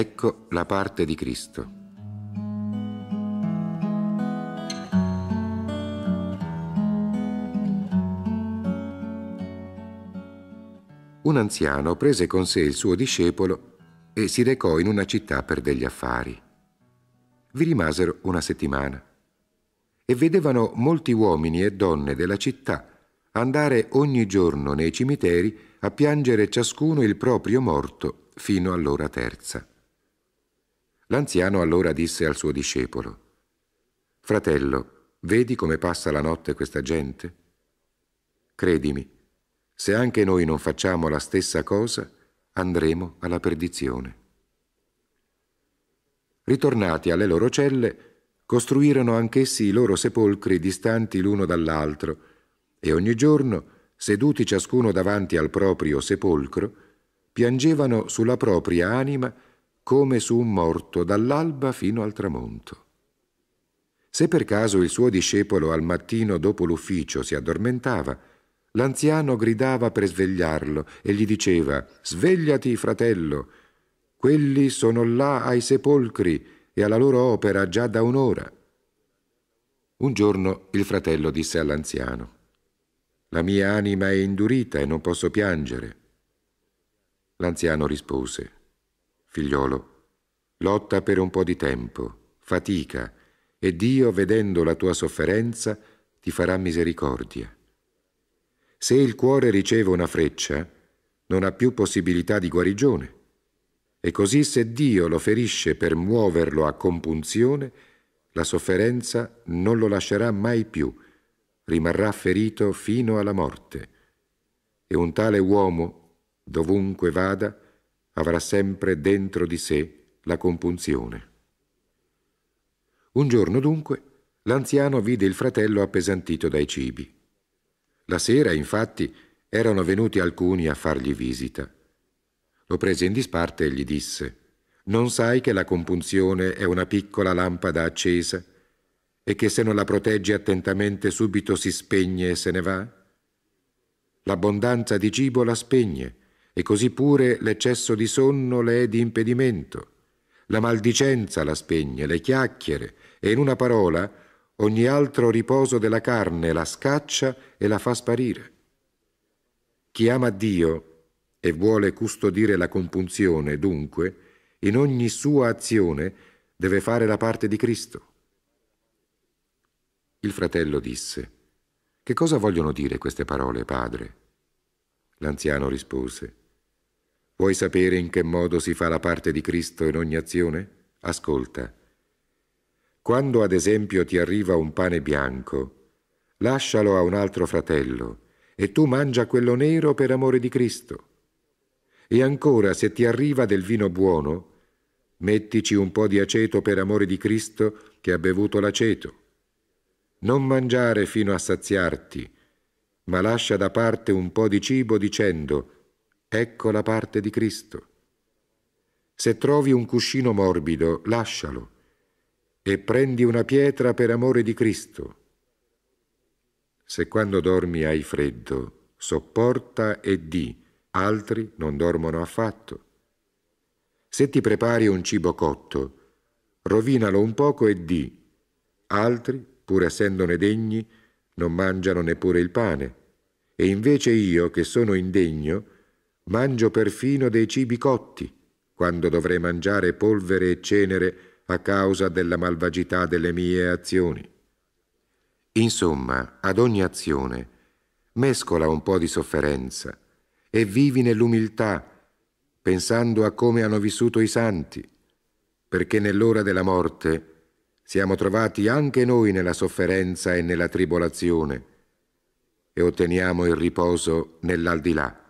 Ecco la parte di Cristo. Un anziano prese con sé il suo discepolo e si recò in una città per degli affari. Vi rimasero una settimana e vedevano molti uomini e donne della città andare ogni giorno nei cimiteri a piangere ciascuno il proprio morto fino all'ora terza. L'anziano allora disse al suo discepolo, Fratello, vedi come passa la notte questa gente? Credimi, se anche noi non facciamo la stessa cosa, andremo alla perdizione. Ritornati alle loro celle, costruirono anch'essi i loro sepolcri distanti l'uno dall'altro, e ogni giorno, seduti ciascuno davanti al proprio sepolcro, piangevano sulla propria anima come su un morto dall'alba fino al tramonto. Se per caso il suo discepolo al mattino dopo l'ufficio si addormentava, l'anziano gridava per svegliarlo e gli diceva Svegliati, fratello, quelli sono là ai sepolcri e alla loro opera già da un'ora. Un giorno il fratello disse all'anziano La mia anima è indurita e non posso piangere. L'anziano rispose Figliolo, lotta per un po' di tempo, fatica, e Dio, vedendo la tua sofferenza, ti farà misericordia. Se il cuore riceve una freccia, non ha più possibilità di guarigione. E così se Dio lo ferisce per muoverlo a compunzione, la sofferenza non lo lascerà mai più, rimarrà ferito fino alla morte. E un tale uomo, dovunque vada, avrà sempre dentro di sé la compunzione. Un giorno dunque l'anziano vide il fratello appesantito dai cibi. La sera, infatti, erano venuti alcuni a fargli visita. Lo prese in disparte e gli disse Non sai che la compunzione è una piccola lampada accesa e che se non la proteggi attentamente subito si spegne e se ne va? L'abbondanza di cibo la spegne e così pure l'eccesso di sonno le è di impedimento. La maldicenza la spegne, le chiacchiere e in una parola ogni altro riposo della carne la scaccia e la fa sparire. Chi ama Dio e vuole custodire la compunzione, dunque, in ogni sua azione deve fare la parte di Cristo. Il fratello disse, Che cosa vogliono dire queste parole, padre? L'anziano rispose, Vuoi sapere in che modo si fa la parte di Cristo in ogni azione? Ascolta. Quando ad esempio ti arriva un pane bianco, lascialo a un altro fratello e tu mangia quello nero per amore di Cristo. E ancora, se ti arriva del vino buono, mettici un po' di aceto per amore di Cristo che ha bevuto l'aceto. Non mangiare fino a saziarti, ma lascia da parte un po' di cibo dicendo Ecco la parte di Cristo. Se trovi un cuscino morbido, lascialo e prendi una pietra per amore di Cristo. Se quando dormi hai freddo, sopporta e di, altri non dormono affatto. Se ti prepari un cibo cotto, rovinalo un poco e di, altri, pur essendone degni, non mangiano neppure il pane, e invece io, che sono indegno, Mangio perfino dei cibi cotti, quando dovrei mangiare polvere e cenere a causa della malvagità delle mie azioni. Insomma, ad ogni azione, mescola un po' di sofferenza e vivi nell'umiltà, pensando a come hanno vissuto i santi, perché nell'ora della morte siamo trovati anche noi nella sofferenza e nella tribolazione e otteniamo il riposo nell'aldilà.